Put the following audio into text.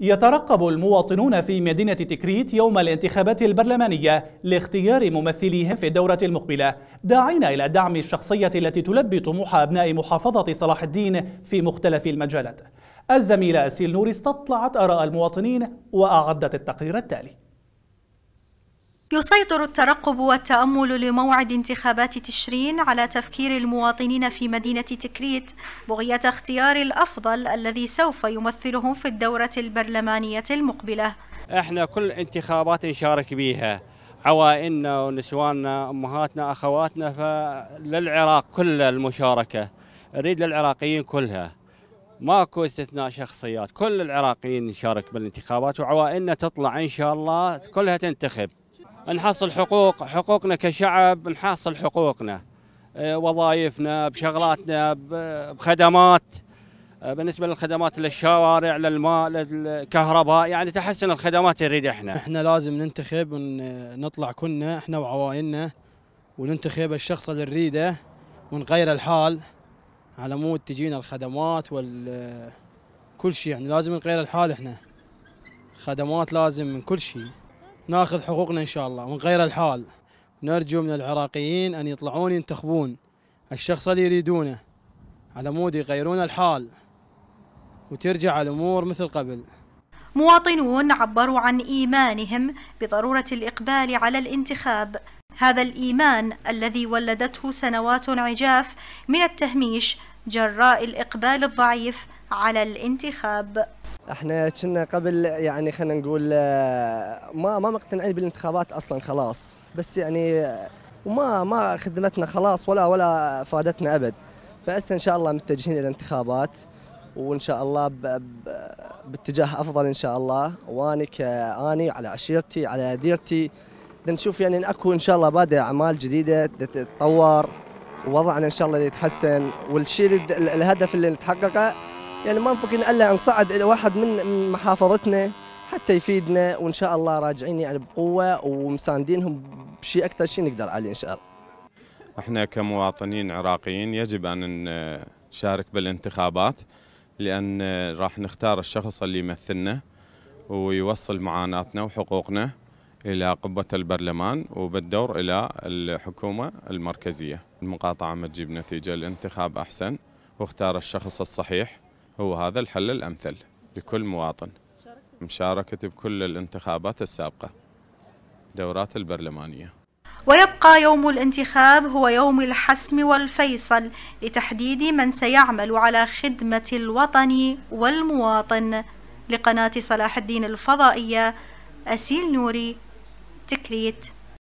يترقب المواطنون في مدينة تكريت يوم الانتخابات البرلمانية لاختيار ممثليهم في الدورة المقبلة داعين إلى دعم الشخصية التي تلبي طموح أبناء محافظة صلاح الدين في مختلف المجالات الزميلة أسيل نور استطلعت آراء المواطنين وأعدت التقرير التالي يسيطر الترقب والتأمل لموعد انتخابات تشرين على تفكير المواطنين في مدينة تكريت بغية اختيار الأفضل الذي سوف يمثلهم في الدورة البرلمانية المقبلة احنا كل انتخابات نشارك بيها عوائلنا ونسواننا أمهاتنا أخواتنا فللعراق كل المشاركة أريد للعراقيين كلها ماكو استثناء شخصيات كل العراقيين نشارك بالانتخابات وعوائلنا تطلع إن شاء الله كلها تنتخب نحصل حقوق حقوقنا كشعب نحصل حقوقنا آه، وظائفنا بشغلاتنا بخدمات آه، بالنسبه للخدمات للشوارع للماء للكهرباء يعني تحسن الخدمات يريد احنا احنا لازم ننتخب ونطلع كلنا احنا وعوائلنا وننتخب الشخص اللي نريده ونغير الحال على مود تجينا الخدمات وال كل شيء يعني لازم نغير الحال احنا خدمات لازم من كل شيء ناخذ حقوقنا إن شاء الله ونغير الحال نرجو من العراقيين أن يطلعون ينتخبون الشخص اللي يريدونه على مود يغيرون الحال وترجع الأمور مثل قبل مواطنون عبروا عن إيمانهم بضرورة الإقبال على الانتخاب هذا الإيمان الذي ولدته سنوات عجاف من التهميش جراء الإقبال الضعيف على الانتخاب احنا كنا قبل يعني خلينا نقول آه، ما ما مقتنعين بالانتخابات اصلا خلاص بس يعني آه، وما ما خدمتنا خلاص ولا ولا فادتنا ابد فهسه ان شاء الله متجهين الى انتخابات وان شاء الله ب... باتجاه افضل ان شاء الله واني كاني على عشيرتي على ديرتي نشوف يعني ان اكو ان شاء الله بادئ اعمال جديده تتطور ووضعنا ان شاء الله يتحسن والشيء الهدف اللي نتحققه يعني ما ممكن الا نصعد الى واحد من محافظتنا حتى يفيدنا وان شاء الله راجعين يعني بقوه ومساندينهم بشيء اكثر شيء نقدر عليه ان شاء الله. احنا كمواطنين عراقيين يجب ان نشارك بالانتخابات لان راح نختار الشخص اللي يمثلنا ويوصل معاناتنا وحقوقنا الى قبه البرلمان وبالدور الى الحكومه المركزيه. المقاطعه ما تجيب نتيجه الانتخاب احسن واختار الشخص الصحيح هو هذا الحل الأمثل لكل مواطن مشاركة بكل الانتخابات السابقة دورات البرلمانية ويبقى يوم الانتخاب هو يوم الحسم والفيصل لتحديد من سيعمل على خدمة الوطن والمواطن لقناة صلاح الدين الفضائية أسيل نوري تكريت